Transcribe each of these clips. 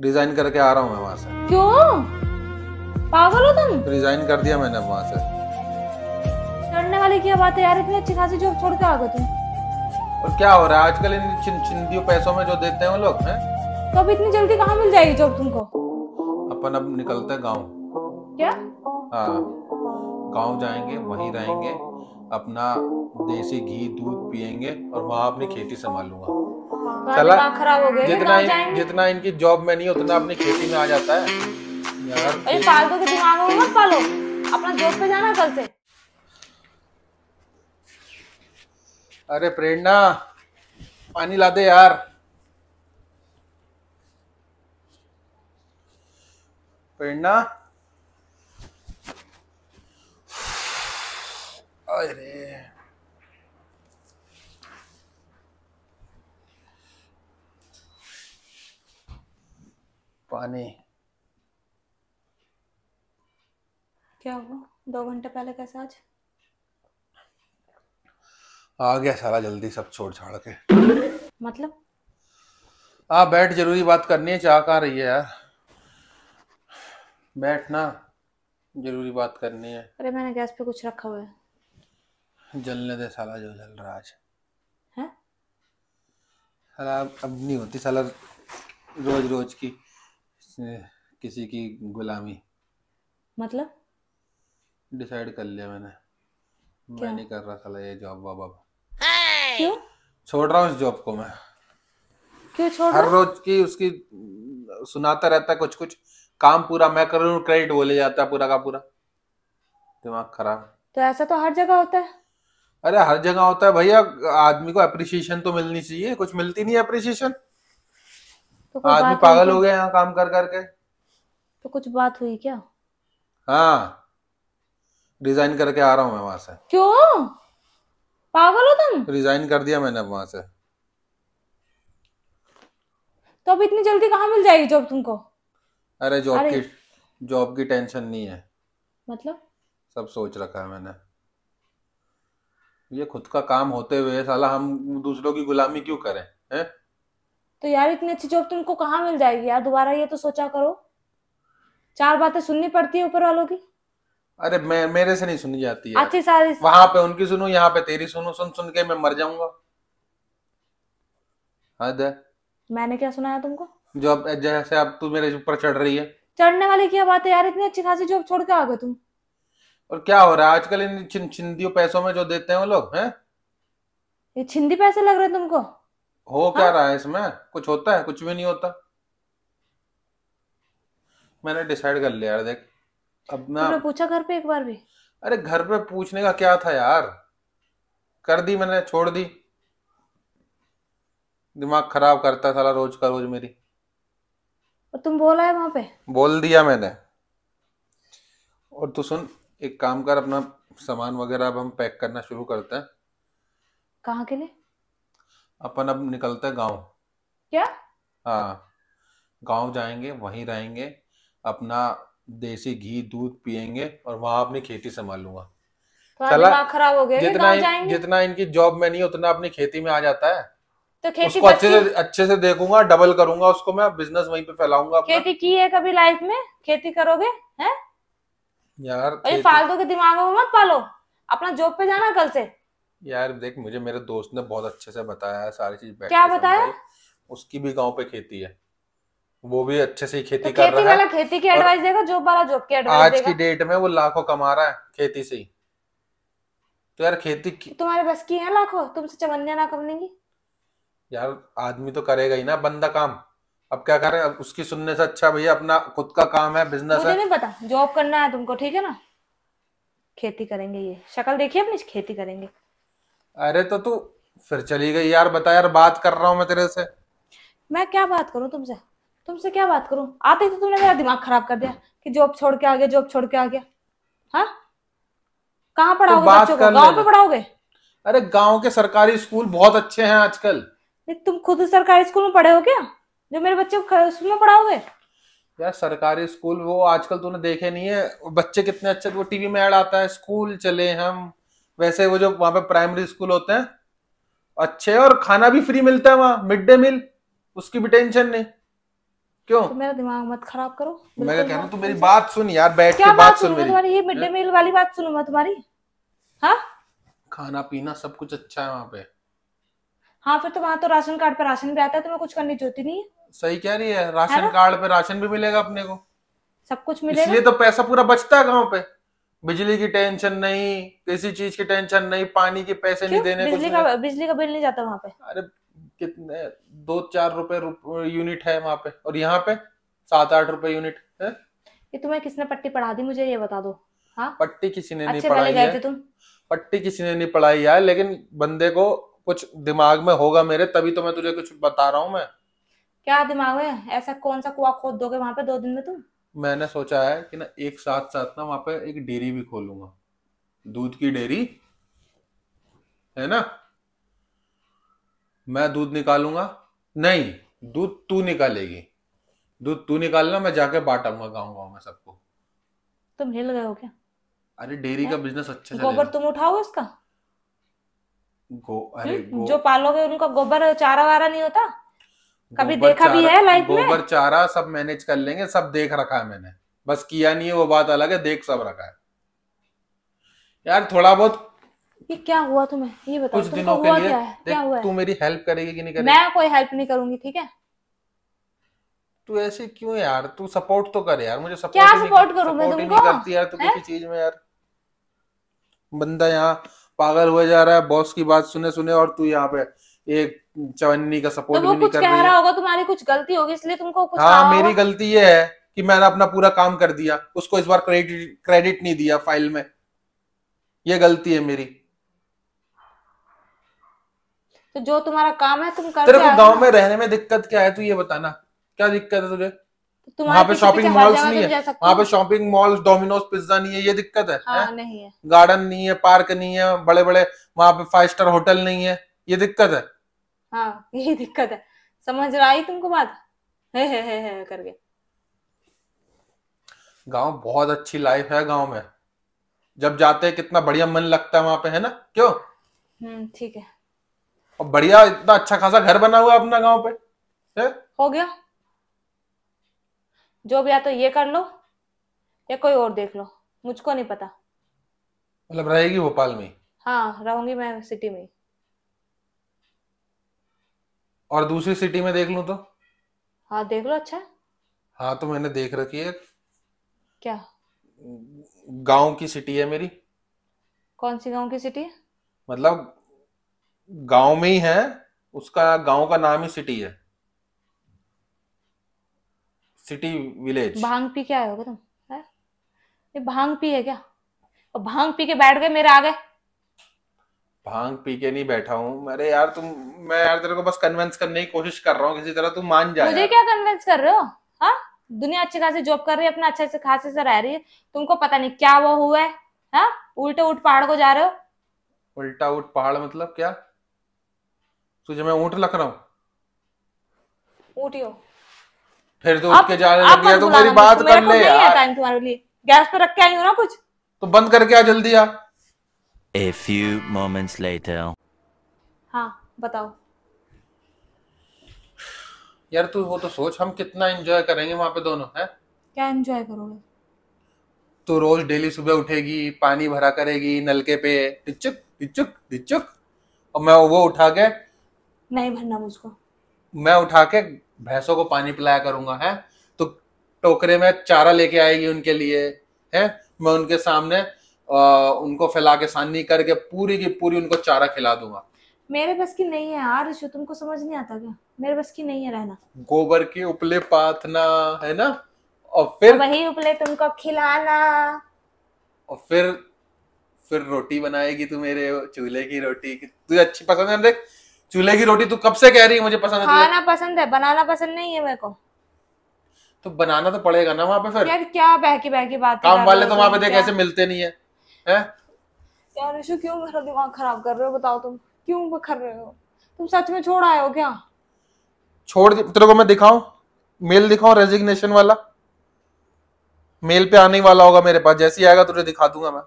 Design करके आ रहा हूँ मैं वहाँ से क्यों पागल हो तुम रिजाइन कर दिया मैंने वहाँ से चढ़ने वाली क्या बात है यार इतनी अच्छी खासी जॉब छोड़ के आ गए तुम और क्या हो रहा है आजकल इन चिन, चिंदियों पैसों में जो देते हैं वो लोग हैं तो अब इतनी जल्दी कहाँ मिल जाएगी जॉब तुमको अपन अब निकलते गाँव क्या हाँ गाँव जाएंगे वहीं रहेंगे अपना देसी घी दूध पियेंगे और वहाँ अपनी खेती संभालूंगा चला खराब हो गया जितना इन, जितना इनकी जॉब में नहीं उतना अपनी खेती में आ जाता है यार फालतू के दिमाग में मत पालो अपना जॉब पे जाना कल से अरे प्रेरणा पानी ला दे यार प्रेरणा अरे पानी क्या हुआ दो घंटे पहले कैसा आज आ गया सारा जल्दी सब छोड़ छाड़ के मतलब आ बैठ जरूरी बात करनी है चाह कहाँ रही है यार बैठ ना जरूरी बात करनी है अरे मैंने गैस पे कुछ रखा हुआ है जलने दे साला जो जल रहा आज है साला अब नहीं होती साला रोज रोज की किसी की गुलामी मतलब डिसाइड कर लिया मैंने क्या? मैं नहीं कर रहा साला ये जॉब वाब अब क्यों छोड़ रहा हूँ इस जॉब को मैं क्यों छोड़ हर रोज की उसकी सुनाता रहता है कुछ कुछ काम पूरा मैं कर रहा हूँ क्रेडिट वो ले जाता है पूरा का पूरा दिमाग खराब तो ऐसा तो हर जगह होता है अरे हर जगह होता है भैया आदमी को अप्रिसिएशन तो मिलनी चाहिए कुछ मिलती नहीं अप्रिसिएशन तो आदमी पागल हो तो- गया यहाँ काम कर करके तो कुछ बात हुई क्या हाँ रिजाइन करके आ रहा हूँ मैं वहां से क्यों पागल हो तुम रिजाइन कर दिया मैंने अब वहां से तो अब इतनी जल्दी कहाँ मिल जाएगी जॉब तुमको अरे जॉब की जॉब की टेंशन नहीं है मतलब सब सोच रखा है मैंने ये खुद का काम होते हुए साला हम दूसरों की गुलामी क्यों करें हैं तो यार इतनी अच्छी जॉब तुमको कहाँ मिल जाएगी यार दोबारा ये तो सोचा करो चार बातें सुननी पड़ती है ऊपर वालों की अरे मैं मेरे से नहीं सुनी जाती है अच्छी सारी वहां पे उनकी सुनो यहाँ पे तेरी सुनो सुन सुन के मैं मर जाऊंगा हद मैंने क्या सुनाया तुमको जो अब जैसे अब तू मेरे ऊपर चढ़ रही है चढ़ने वाली क्या बात है यार इतनी अच्छी खासी जॉब छोड़ के आ गए तुम और क्या हो रहा है आजकल इन छिंदियों पैसों में जो देते हैं वो लोग हैं ये छिंदी पैसे लग रहे तुमको हो क्या हाँ। रहा है इसमें कुछ होता है कुछ भी नहीं होता मैंने डिसाइड कर लिया यार देख अब ना तुमने पूछा घर पे एक बार भी अरे घर पे पूछने का क्या था यार कर दी मैंने छोड़ दी दिमाग खराब करता है साला रोज का रोज मेरी और तुम बोला है वहां पे बोल दिया मैंने और तू सुन एक काम कर अपना सामान वगैरह अब हम पैक करना शुरू करते हैं कहाँ के लिए अपन अब निकलते गांव क्या हाँ गांव जाएंगे वहीं रहेंगे अपना देसी घी दूध पियेंगे और वहां अपनी खेती संभालूंगा तो खराब हो गया जितना जितना इनकी जॉब में नहीं उतना अपनी खेती में आ जाता है तो खेती उसको अच्छे से अच्छे से देखूंगा डबल करूंगा उसको मैं बिजनेस वहीं पे फैलाऊंगा खेती की है कभी लाइफ में खेती करोगे हैं यार फालतू के दिमागों में मत पालो अपना जॉब पे जाना कल से यार देख मुझे मेरे दोस्त ने बहुत अच्छे से बताया सारी चीज क्या बताया उसकी भी गांव पे खेती है वो भी अच्छे से खेती तो कर खेती रहा है खेती की एडवाइस देगा जॉब वाला जॉब की एडवाइस आज की डेट में वो लाखों कमा रहा है खेती से ही तो यार खेती की... तो तुम्हारे बस की है लाखों तुमसे चवन्या ना कम देंगी यार आदमी तो करेगा ही ना बंदा काम अब क्या करे अब उसकी सुनने से अच्छा भैया अपना खुद का काम है बिजनेस मुझे है नहीं पता जॉब करना है तुमको ठीक है ना खेती करेंगे ये शक्ल देखिए अपनी खेती करेंगे अरे तो तू फिर चली गई यार बता यार बात कर रहा हूँ मैं तेरे से मैं क्या बात करूँ तुमसे तुमसे क्या बात करूँ आते ही तो तुमने मेरा दिमाग खराब कर दिया कि जॉब छोड़ के आ गया जॉब छोड़ के आ गया हाँ कहाँ तो पढ़ाओगे बच्चों को गाँव पे पढ़ाओगे अरे गाँव के सरकारी स्कूल बहुत अच्छे हैं आजकल तुम खुद सरकारी स्कूल में पढ़े हो क्या जो मेरे बच्चे स्कूल में पढ़ाओगे यार सरकारी स्कूल वो आजकल तूने देखे नहीं है बच्चे कितने अच्छे वो टीवी में ऐड आता है स्कूल चले हम वैसे वो जो वहां पे प्राइमरी स्कूल होते हैं अच्छे और खाना भी फ्री मिलता है वहां मिड डे मील उसकी भी टेंशन नहीं क्यों तो मेरा दिमाग मत खराब करो मैं कह रहा हूँ तू मेरी बात सुन यार बैठ के बात सुन मेरी तुम्हारी ये मिड डे मील वाली बात मैं तुम्हारी हाँ खाना पीना सब कुछ अच्छा है वहाँ पे हाँ फिर तो वहाँ तो राशन कार्ड पे राशन भी आता है तुम्हें तो कुछ करनी जरूरत नहीं सही कह रही है राशन कार्ड पे राशन भी मिलेगा अपने को सब कुछ मिलेगा इसलिए तो पैसा पूरा बचता है गाँव पे बिजली की टेंशन नहीं किसी चीज की टेंशन नहीं पानी के पैसे नहीं देने बिजली का बिजली का बिल नहीं जाता वहाँ पे अरे कितने दो चार रुपए यूनिट है वहाँ पे और यहाँ पे सात आठ रुपए यूनिट है ये तुम्हें किसने पट्टी पढ़ा दी मुझे ये बता दो हाँ पट्टी किसी ने नहीं पढ़ाई है तुम पट्टी किसी ने नहीं पढ़ाई है लेकिन बंदे को कुछ दिमाग में होगा मेरे तभी तो मैं तुझे कुछ बता रहा हूँ मैं क्या दिमाग में ऐसा कौन सा कुआ खोद दोगे वहाँ पे दो दिन में तुम मैंने सोचा है कि ना एक साथ साथ ना वहां पे एक डेयरी भी खोलूंगा दूध की डेयरी है ना मैं दूध निकालूंगा नहीं दूध तू निकालेगी दूध तू निकालना मैं जाके बांटाऊंगा गाँव गाँव में सबको तुम हिल गए हो क्या अरे डेयरी का बिजनेस अच्छा गोबर तुम उठाओ इसका गो अरे हम्म, गो... जो पालोगे उनका गोबर चारा वारा नहीं होता कभी देखा भी है लाइफ में गोबर चारा सब मैनेज कर लेंगे सब देख रखा है मैंने बस किया नहीं है वो बात अलग है देख सब रखा है यार थोड़ा बहुत ये क्या हुआ तुम्हें ये बता कुछ दिनों के लिए क्या हुआ तू मेरी हेल्प करेगी कि नहीं करेगी मैं कोई हेल्प नहीं करूंगी ठीक है तू ऐसे क्यों यार तू सपोर्ट तो कर यार मुझे सपोर्ट क्या सपोर्ट करूं मैं तुमको नहीं करती यार तू किसी चीज में यार बंदा यहाँ पागल हुए जा रहा है बॉस की बात सुने सुने और तू यहाँ पे ये चवन्नी का सपोर्ट तो भी नहीं कर रही है होगा तुम्हारी कुछ गलती होगी इसलिए तुमको कुछ हाँ मेरी गलती ये है कि मैंने अपना पूरा काम कर दिया उसको इस बार क्रेडिट क्रेडिट नहीं दिया फाइल में ये गलती है मेरी तो जो तुम्हारा काम है तुम कर तेरे को गांव में रहने में दिक्कत क्या है तू ये बताना क्या दिक्कत है तुझे तो वहाँ पे शॉपिंग मॉल्स नहीं है वहाँ पे शॉपिंग मॉल्स डोमिनोज पिज्जा नहीं है ये दिक्कत है, हाँ, है? नहीं है गार्डन नहीं है पार्क नहीं है बड़े बड़े वहाँ पे फाइव स्टार होटल नहीं है ये दिक्कत है हाँ यही दिक्कत है समझ रहा है तुमको बात है है है है गया गांव बहुत अच्छी लाइफ है गांव में जब जाते हैं कितना बढ़िया मन लगता है वहां पे है ना क्यों हम्म ठीक है और बढ़िया इतना अच्छा खासा घर बना हुआ अपना गांव पे है? हो गया जो भी आता तो ये कर लो या कोई और देख लो मुझको नहीं पता मतलब रहेगी भोपाल में हाँ रहूंगी मैं सिटी में और दूसरी सिटी में देख लू तो हाँ देख लो अच्छा हाँ तो मैंने देख रखी है क्या गांव की सिटी है मेरी कौन सी गांव की सिटी है मतलब गांव में ही है उसका गांव का नाम ही सिटी है सिटी विलेज भांग पी के आए होगे तुम है? ये भांग पी है क्या और भांग पी के बैठ गए मेरे आ गए भांग पी के नहीं बैठा हूँ अरे यार तुम मैं यार तेरे को बस कन्विंस करने की कोशिश कर रहा हूँ किसी तरह तुम मान जा मुझे क्या कन्विंस कर रहे हो हाँ दुनिया अच्छे खासे जॉब कर रही है अपना अच्छे से खासे से रह रही है तुमको पता नहीं क्या वो हुआ है हा? उल्टे उठ पहाड़ को जा रहे हो उल्टा उठ पहाड़ मतलब क्या तुझे मैं ऊँट लग रहा हूँ ऊँट फिर तो उठ के जाने लग गया तो मेरी बात कर ले यार नहीं है टाइम तुम्हारे लिए गैस पे रख के आई हूँ ना कुछ तो बंद करके आ जल्दी आ A few moments later. हाँ बताओ यार तू वो तो सोच हम कितना एंजॉय करेंगे वहां पे दोनों हैं क्या एंजॉय करोगे तू रोज डेली सुबह उठेगी पानी भरा करेगी नलके पे टिचुक टिचुक टिचुक और मैं वो उठा के नहीं भरना मुझको मैं उठा के भैंसों को पानी पिलाया करूंगा है तो टोकरे में चारा लेके आएगी उनके लिए है मैं उनके सामने उनको फैला के सानी करके पूरी की पूरी उनको चारा खिला दूंगा मेरे बस की नहीं है यार ऋषु तुमको समझ नहीं आता क्या मेरे बस की नहीं है रहना गोबर के उपले पाथना है ना और फिर वही उपले तुमको खिलाना और फिर फिर रोटी बनाएगी तू मेरे चूल्हे की रोटी तुझे अच्छी पसंद है देख चूल्हे की रोटी तू कब से कह रही है मुझे पसंद है खाना पसंद है बनाना पसंद नहीं है मेरे को तो बनाना तो पड़ेगा ना वहाँ पे फिर यार क्या बहकी बहकी बात काम वाले तो वहाँ पे देख ऐसे मिलते नहीं है है यार क्यों मेरा दिमाग खराब कर रहे हो बताओ तुम क्यों बखर रहे हो तुम सच में छोड़ आए हो क्या छोड़ तेरे को मैं दिखाऊं मेल दिखाऊं रेजिग्नेशन वाला मेल पे आने वाला होगा मेरे पास जैसे ही आएगा तुझे दिखा दूंगा मैं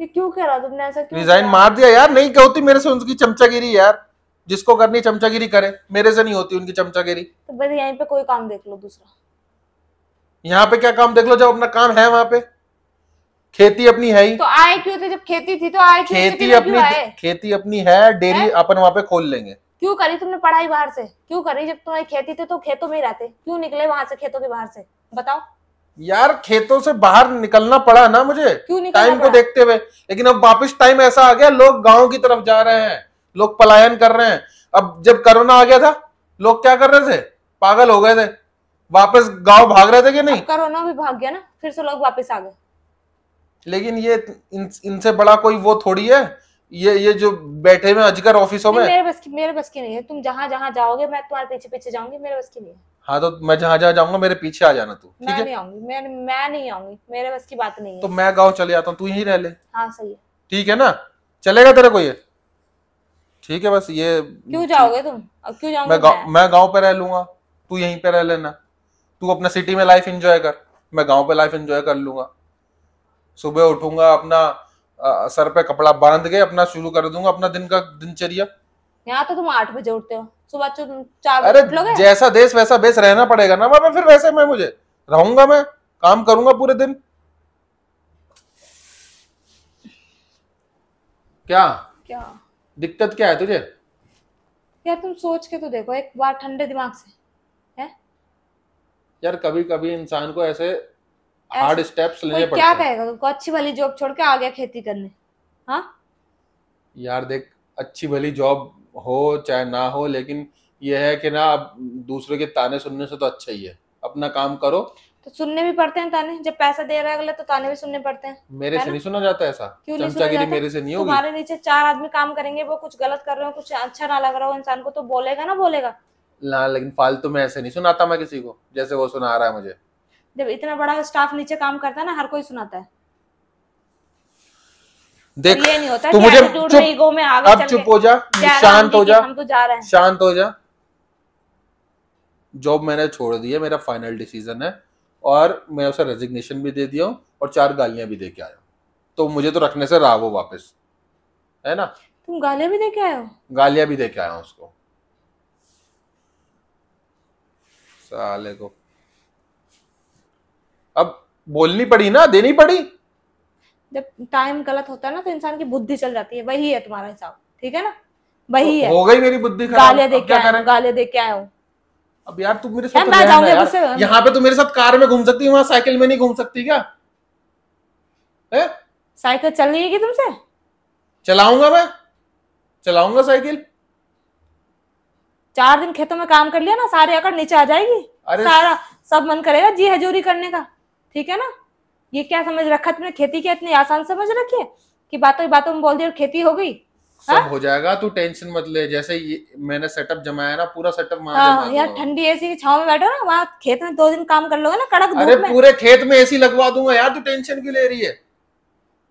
ये क्यों कह रहा तुमने ऐसा क्यों रिजाइन मार दिया यार नहीं होती मेरे से उनकी चमचागिरी यार जिसको करनी चमचागिरी करे मेरे से नहीं होती उनकी चमचागिरी तो बस यहीं पे कोई काम देख लो दूसरा यहाँ पे क्या काम देख लो जब अपना काम है वहां पे खेती अपनी है ही तो आए क्यों थे जब खेती थी तो आए खेती अपनी खेती अपनी है डेयरी अपन वहाँ पे खोल लेंगे क्यों करी तुमने पढ़ाई बाहर से क्यों करी जब तुम्हारी खेती थी तो खेतों में ही रहते क्यों निकले वहां से खेतों के बाहर से बताओ यार खेतों से बाहर निकलना पड़ा ना मुझे क्यों टाइम को देखते हुए लेकिन अब वापस टाइम ऐसा आ गया लोग गांव की तरफ जा रहे हैं लोग पलायन कर रहे हैं अब जब कोरोना आ गया था लोग क्या कर रहे थे पागल हो गए थे वापस गांव भाग रहे थे कि नहीं कोरोना भी भाग गया ना फिर से लोग वापस आ गए लेकिन ये इनसे इन बड़ा कोई वो थोड़ी है ये ये जो बैठे हुए अजगर ऑफिसों में मेरे बस की मेरे बस की नहीं है तुम जहाँ जहाँ जाओगे मैं तुम्हारे पीछे पीछे जाऊंगी मेरे बस की नहीं है हाँ तो मैं जहाँ जहाँ जाऊंगा मेरे पीछे आ जाना तू ठीक है मैं नहीं आऊंगी मैं मैं नहीं आऊंगी मेरे बस की बात नहीं है तो मैं गाँव चले जाता हूँ तू यही रह ले हाँ सही है ठीक है ना चलेगा तेरे को ये ठीक है बस ये क्यों जाओगे तुम क्यों जाओगे मैं गाँव पे रह लूंगा तू यहीं पे रह लेना तू अपना सिटी में लाइफ एंजॉय कर मैं गाँव पे लाइफ एंजॉय कर लूंगा सुबह उठूंगा अपना आ, सर पे कपड़ा बांध के अपना शुरू कर दूंगा अपना दिन का दिनचर्या यहाँ तो तुम आठ बजे उठते हो सुबह चार अरे जैसा देश वैसा बेस रहना पड़ेगा ना वहां फिर वैसे मैं मुझे रहूंगा मैं काम करूंगा पूरे दिन क्या क्या दिक्कत क्या है तुझे यार तुम सोच के तो देखो एक बार ठंडे दिमाग से है यार कभी कभी इंसान को ऐसे हार्ड स्टेप्स लेने पड़ते क्या कहेगा तुमको अच्छी वाली जॉब छोड़ के आ गया खेती करने हाँ यार देख अच्छी वाली जॉब हो चाहे ना हो लेकिन ये है कि ना अब दूसरे के ताने सुनने से तो अच्छा ही है अपना काम करो तो सुनने भी पड़ते हैं ताने जब पैसा दे रहा है अगला तो ताने भी सुनने पड़ते हैं मेरे से नहीं सुना जाता ऐसा क्यों नहीं सुना जाता? मेरे से नहीं होगी तुम्हारे नीचे चार आदमी काम करेंगे वो कुछ गलत कर रहे हो कुछ अच्छा ना लग रहा हो इंसान को तो बोलेगा ना बोलेगा ना लेकिन फालतू में ऐसे नहीं सुनाता मैं किसी को जैसे वो सुना रहा है मुझे जब इतना बड़ा स्टाफ नीचे काम करता है ना हर कोई सुनाता है देख तो ये नहीं होता तू मुझे चुप, ईगो में आगे अब चुप हो जा शांत हो जा हम तो जा रहे हैं शांत हो जा जॉब मैंने छोड़ दी है मेरा फाइनल डिसीजन है और मैं उसे रेजिग्नेशन भी दे दिया हूँ और चार गालियां भी दे के आया तो मुझे तो रखने से रहा वो वापस है ना तुम गालियां भी दे के आयो गालियां भी दे के आया उसको साले को अब बोलनी पड़ी ना देनी पड़ी जब टाइम गलत होता है ना तो इंसान की बुद्धि चल जाती है वही है तुम्हारा हिसाब ठीक है ना वही तो है हो गई मेरी बुद्धि गालियां दे के आया गालियां अब यार तू मेरे साथ तो यहाँ पे तुम मेरे साथ कार में घूम सकती है वहां साइकिल में नहीं घूम सकती क्या साइकिल चल रही है तुमसे चलाऊंगा मैं चलाऊंगा साइकिल चार दिन खेतों में काम कर लिया ना सारी अकड़ नीचे आ जाएगी सारा सब मन करेगा जी हजूरी करने का ठीक है ना ये क्या समझ रखा तुमने खेती क्या इतनी आसान समझ रखी है कि बातों की बातों में बोल दी और खेती हो गई सब हाँ? हो जाएगा तू टेंशन मत ले जैसे ये मैंने सेटअप जमाया ना पूरा सेटअप हाँ, यार ठंडी एसी की छाव में बैठो ना वहाँ खेत में दो दिन काम कर लोगे ना कड़क अरे पूरे खेत में एसी लगवा दूंगा यार तू टेंशन क्यों ले रही है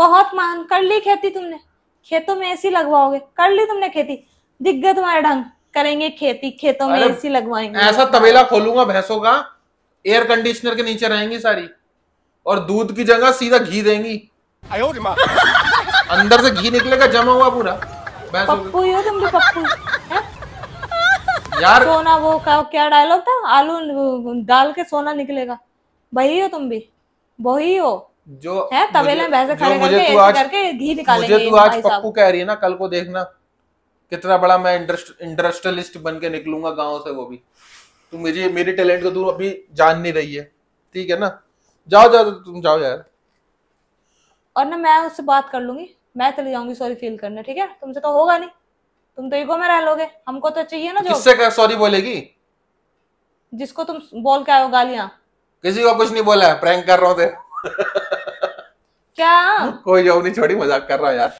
बहुत मान कर ली खेती तुमने खेतों में एसी लगवाओगे कर ली तुमने खेती दिख गए तुम्हारे ढंग करेंगे खेती खेतों में एसी लगवाएंगे ऐसा तबेला खोलूंगा भैंसों का एयर कंडीशनर के नीचे रहेंगी सारी और दूध की जगह सीधा घी देंगी अंदर से घी निकलेगा जमा हुआ पूरा पप्पू ही हो तुम भी पप्पू यार सोना वो क्या डायलॉग था आलू डाल के सोना निकलेगा वही हो तुम भी वही हो जो है तबेले में भैंसे खड़े करके घी निकालेंगे मुझे तू आज पप्पू कह रही है ना कल को देखना कितना बड़ा मैं इंडस्ट्रियलिस्ट बन के निकलूंगा गाँव से वो भी तू मेरी मेरी टैलेंट को तू अभी जान नहीं रही है ठीक है ना जाओ जाओ तो तुम जाओ यार और ना मैं उससे बात कर लूंगी मैं चली जाऊंगी सॉरी फील करने ठीक है तुमसे तो होगा नहीं तुम तो ईगो में रह लोगे हमको तो चाहिए ना जो किससे क्या सॉरी बोलेगी जिसको तुम बोल के आयो गालियां किसी को कुछ नहीं बोला है प्रैंक कर रहा हूँ क्या कोई जॉब नहीं छोड़ी मजाक कर रहा यार